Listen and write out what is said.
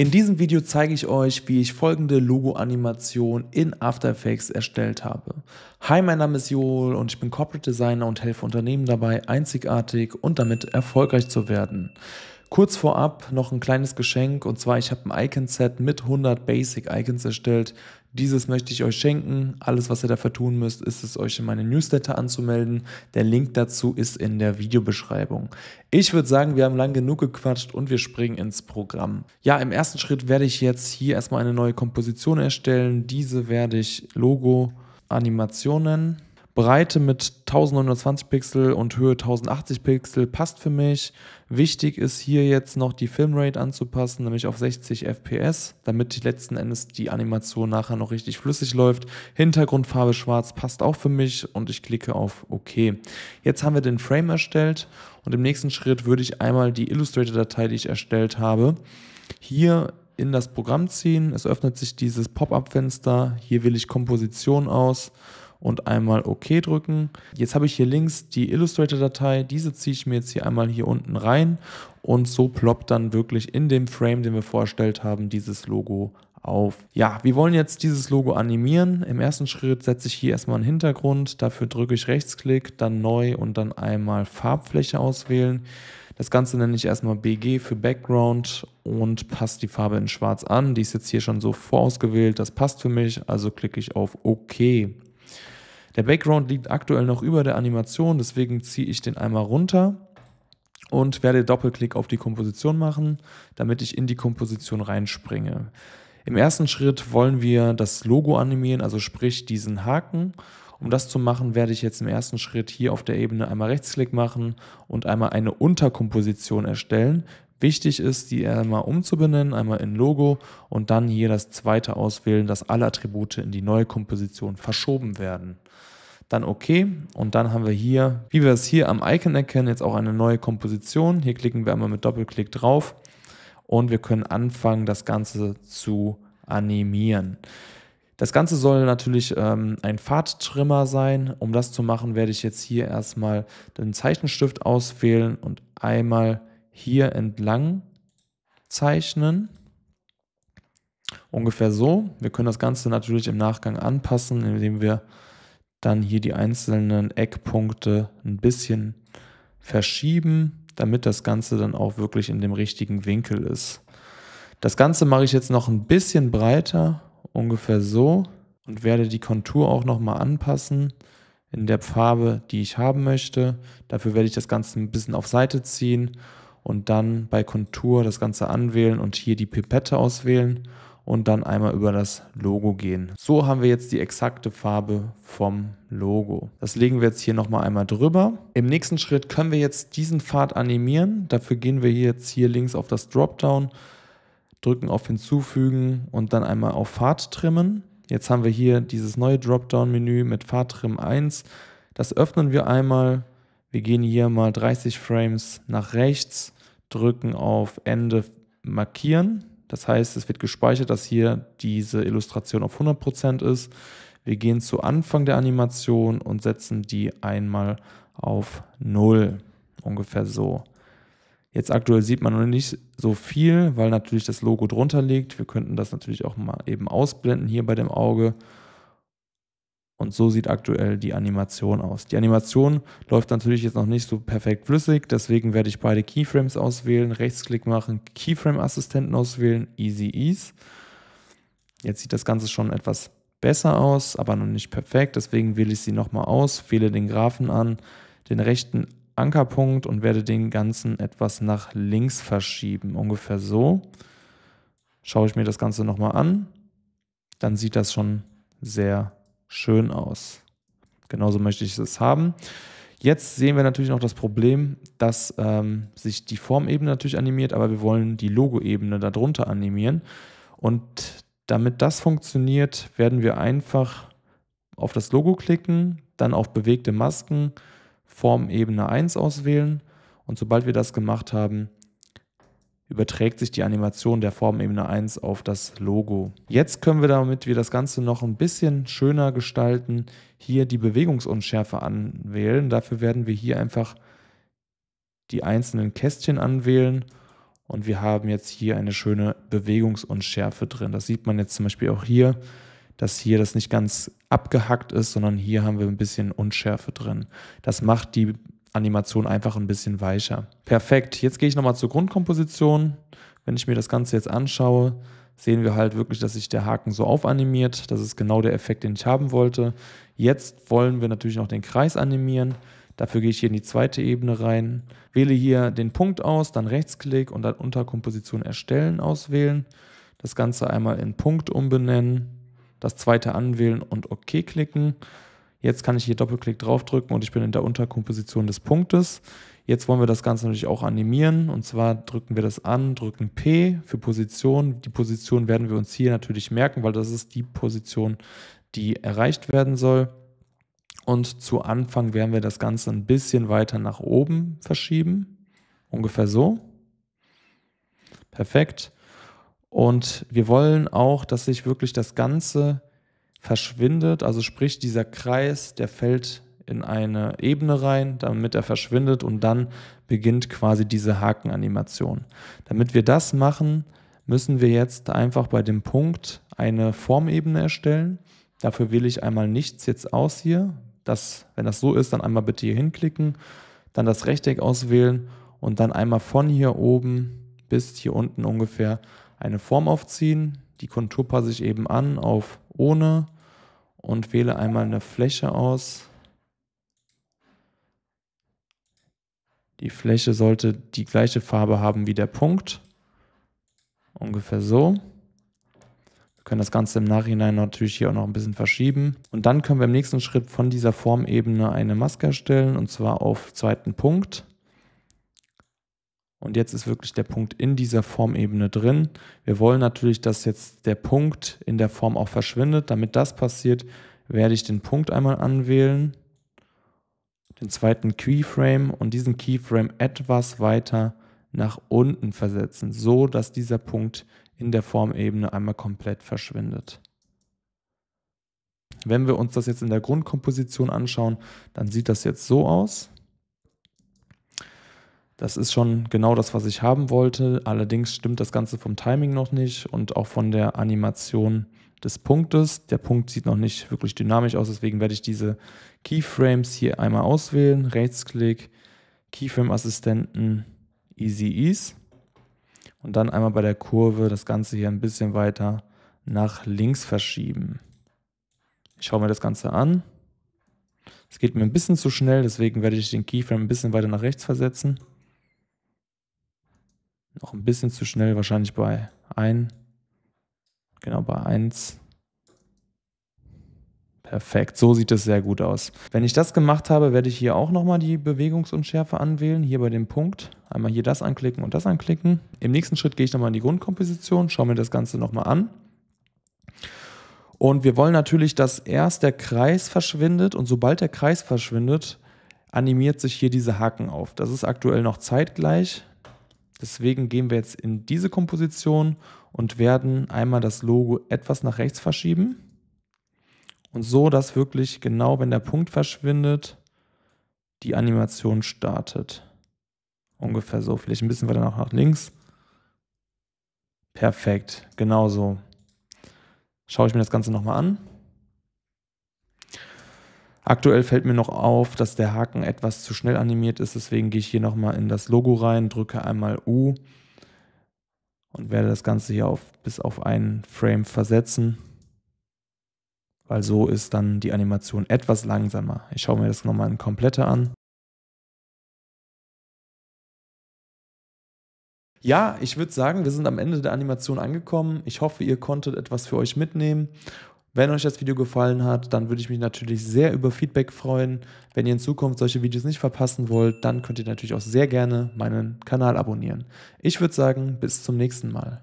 In diesem Video zeige ich euch, wie ich folgende Logo-Animation in After Effects erstellt habe. Hi, mein Name ist Joel und ich bin Corporate Designer und helfe Unternehmen dabei, einzigartig und damit erfolgreich zu werden. Kurz vorab noch ein kleines Geschenk und zwar ich habe ein Icon-Set mit 100 Basic-Icons erstellt. Dieses möchte ich euch schenken. Alles, was ihr dafür tun müsst, ist es, euch in meine Newsletter anzumelden. Der Link dazu ist in der Videobeschreibung. Ich würde sagen, wir haben lang genug gequatscht und wir springen ins Programm. Ja, im ersten Schritt werde ich jetzt hier erstmal eine neue Komposition erstellen. Diese werde ich Logo Animationen Breite mit 1920 Pixel und Höhe 1080 Pixel passt für mich. Wichtig ist hier jetzt noch die Filmrate anzupassen, nämlich auf 60 FPS, damit letzten Endes die Animation nachher noch richtig flüssig läuft. Hintergrundfarbe schwarz passt auch für mich und ich klicke auf OK. Jetzt haben wir den Frame erstellt und im nächsten Schritt würde ich einmal die Illustrator-Datei, die ich erstellt habe, hier in das Programm ziehen. Es öffnet sich dieses Pop-up-Fenster. Hier wähle ich Komposition aus und einmal OK drücken. Jetzt habe ich hier links die Illustrator-Datei, diese ziehe ich mir jetzt hier einmal hier unten rein und so ploppt dann wirklich in dem Frame, den wir vorgestellt haben, dieses Logo auf. Ja, wir wollen jetzt dieses Logo animieren. Im ersten Schritt setze ich hier erstmal einen Hintergrund, dafür drücke ich Rechtsklick, dann Neu und dann einmal Farbfläche auswählen. Das Ganze nenne ich erstmal BG für Background und passe die Farbe in schwarz an. Die ist jetzt hier schon so vorausgewählt, das passt für mich, also klicke ich auf OK. Der Background liegt aktuell noch über der Animation, deswegen ziehe ich den einmal runter und werde Doppelklick auf die Komposition machen, damit ich in die Komposition reinspringe. Im ersten Schritt wollen wir das Logo animieren, also sprich diesen Haken. Um das zu machen, werde ich jetzt im ersten Schritt hier auf der Ebene einmal Rechtsklick machen und einmal eine Unterkomposition erstellen, Wichtig ist, die einmal umzubenennen, einmal in Logo und dann hier das zweite auswählen, dass alle Attribute in die neue Komposition verschoben werden. Dann OK und dann haben wir hier, wie wir es hier am Icon erkennen, jetzt auch eine neue Komposition. Hier klicken wir einmal mit Doppelklick drauf und wir können anfangen, das Ganze zu animieren. Das Ganze soll natürlich ähm, ein Fahrttrimmer sein. Um das zu machen, werde ich jetzt hier erstmal den Zeichenstift auswählen und einmal hier entlang zeichnen. Ungefähr so. Wir können das Ganze natürlich im Nachgang anpassen, indem wir dann hier die einzelnen Eckpunkte ein bisschen verschieben, damit das Ganze dann auch wirklich in dem richtigen Winkel ist. Das Ganze mache ich jetzt noch ein bisschen breiter, ungefähr so, und werde die Kontur auch nochmal anpassen in der Farbe, die ich haben möchte. Dafür werde ich das Ganze ein bisschen auf Seite ziehen und dann bei Kontur das Ganze anwählen und hier die Pipette auswählen und dann einmal über das Logo gehen. So haben wir jetzt die exakte Farbe vom Logo. Das legen wir jetzt hier nochmal einmal drüber. Im nächsten Schritt können wir jetzt diesen Pfad animieren. Dafür gehen wir jetzt hier links auf das Dropdown, drücken auf Hinzufügen und dann einmal auf Pfad trimmen. Jetzt haben wir hier dieses neue Dropdown-Menü mit Pfad trimmen 1. Das öffnen wir einmal wir gehen hier mal 30 Frames nach rechts, drücken auf Ende markieren. Das heißt, es wird gespeichert, dass hier diese Illustration auf 100% ist. Wir gehen zu Anfang der Animation und setzen die einmal auf 0. Ungefähr so. Jetzt aktuell sieht man noch nicht so viel, weil natürlich das Logo drunter liegt. Wir könnten das natürlich auch mal eben ausblenden hier bei dem Auge. Und so sieht aktuell die Animation aus. Die Animation läuft natürlich jetzt noch nicht so perfekt flüssig, deswegen werde ich beide Keyframes auswählen, Rechtsklick machen, Keyframe-Assistenten auswählen, Easy Ease. Jetzt sieht das Ganze schon etwas besser aus, aber noch nicht perfekt, deswegen wähle ich sie nochmal aus, wähle den Graphen an, den rechten Ankerpunkt und werde den Ganzen etwas nach links verschieben, ungefähr so. Schaue ich mir das Ganze nochmal an, dann sieht das schon sehr aus schön aus. Genauso möchte ich es haben. Jetzt sehen wir natürlich noch das Problem, dass ähm, sich die Formebene natürlich animiert, aber wir wollen die Logoebene darunter animieren. Und damit das funktioniert, werden wir einfach auf das Logo klicken, dann auf bewegte Masken, Formebene 1 auswählen und sobald wir das gemacht haben, überträgt sich die Animation der Formebene 1 auf das Logo. Jetzt können wir, damit wir das Ganze noch ein bisschen schöner gestalten, hier die Bewegungsunschärfe anwählen. Dafür werden wir hier einfach die einzelnen Kästchen anwählen und wir haben jetzt hier eine schöne Bewegungsunschärfe drin. Das sieht man jetzt zum Beispiel auch hier, dass hier das nicht ganz abgehackt ist, sondern hier haben wir ein bisschen Unschärfe drin. Das macht die Animation einfach ein bisschen weicher. Perfekt, jetzt gehe ich nochmal zur Grundkomposition. Wenn ich mir das Ganze jetzt anschaue, sehen wir halt wirklich, dass sich der Haken so aufanimiert. Das ist genau der Effekt, den ich haben wollte. Jetzt wollen wir natürlich noch den Kreis animieren. Dafür gehe ich hier in die zweite Ebene rein, wähle hier den Punkt aus, dann Rechtsklick und dann Unterkomposition erstellen auswählen. Das Ganze einmal in Punkt umbenennen, das zweite anwählen und OK klicken. Jetzt kann ich hier Doppelklick draufdrücken und ich bin in der Unterkomposition des Punktes. Jetzt wollen wir das Ganze natürlich auch animieren und zwar drücken wir das an, drücken P für Position. Die Position werden wir uns hier natürlich merken, weil das ist die Position, die erreicht werden soll. Und zu Anfang werden wir das Ganze ein bisschen weiter nach oben verschieben, ungefähr so. Perfekt. Und wir wollen auch, dass sich wirklich das Ganze verschwindet, also sprich dieser Kreis, der fällt in eine Ebene rein, damit er verschwindet und dann beginnt quasi diese Hakenanimation. Damit wir das machen, müssen wir jetzt einfach bei dem Punkt eine Formebene erstellen. Dafür wähle ich einmal nichts jetzt aus hier. Das, wenn das so ist, dann einmal bitte hier hinklicken, dann das Rechteck auswählen und dann einmal von hier oben bis hier unten ungefähr eine Form aufziehen. Die Kontur passe ich eben an auf ohne und wähle einmal eine Fläche aus. Die Fläche sollte die gleiche Farbe haben wie der Punkt. Ungefähr so. Wir können das Ganze im Nachhinein natürlich hier auch noch ein bisschen verschieben. Und dann können wir im nächsten Schritt von dieser Formebene eine Maske erstellen und zwar auf zweiten Punkt. Und jetzt ist wirklich der Punkt in dieser Formebene drin. Wir wollen natürlich, dass jetzt der Punkt in der Form auch verschwindet. Damit das passiert, werde ich den Punkt einmal anwählen, den zweiten Keyframe und diesen Keyframe etwas weiter nach unten versetzen, so dass dieser Punkt in der Formebene einmal komplett verschwindet. Wenn wir uns das jetzt in der Grundkomposition anschauen, dann sieht das jetzt so aus. Das ist schon genau das, was ich haben wollte. Allerdings stimmt das Ganze vom Timing noch nicht und auch von der Animation des Punktes. Der Punkt sieht noch nicht wirklich dynamisch aus, deswegen werde ich diese Keyframes hier einmal auswählen. Rechtsklick, Keyframe-Assistenten, Easy Ease. Und dann einmal bei der Kurve das Ganze hier ein bisschen weiter nach links verschieben. Ich schaue mir das Ganze an. Es geht mir ein bisschen zu schnell, deswegen werde ich den Keyframe ein bisschen weiter nach rechts versetzen. Noch ein bisschen zu schnell, wahrscheinlich bei 1. Genau, bei 1. Perfekt, so sieht es sehr gut aus. Wenn ich das gemacht habe, werde ich hier auch nochmal die Bewegungsunschärfe anwählen, hier bei dem Punkt. Einmal hier das anklicken und das anklicken. Im nächsten Schritt gehe ich nochmal in die Grundkomposition, schaue mir das Ganze nochmal an. Und wir wollen natürlich, dass erst der Kreis verschwindet und sobald der Kreis verschwindet, animiert sich hier diese Haken auf. Das ist aktuell noch zeitgleich. Deswegen gehen wir jetzt in diese Komposition und werden einmal das Logo etwas nach rechts verschieben. Und so, dass wirklich genau, wenn der Punkt verschwindet, die Animation startet. Ungefähr so, vielleicht ein bisschen weiter noch nach links. Perfekt, genau so. Schaue ich mir das Ganze nochmal an. Aktuell fällt mir noch auf, dass der Haken etwas zu schnell animiert ist, deswegen gehe ich hier nochmal in das Logo rein, drücke einmal U und werde das Ganze hier auf, bis auf einen Frame versetzen, weil so ist dann die Animation etwas langsamer. Ich schaue mir das nochmal in komplette an. Ja, ich würde sagen, wir sind am Ende der Animation angekommen. Ich hoffe, ihr konntet etwas für euch mitnehmen wenn euch das Video gefallen hat, dann würde ich mich natürlich sehr über Feedback freuen. Wenn ihr in Zukunft solche Videos nicht verpassen wollt, dann könnt ihr natürlich auch sehr gerne meinen Kanal abonnieren. Ich würde sagen, bis zum nächsten Mal.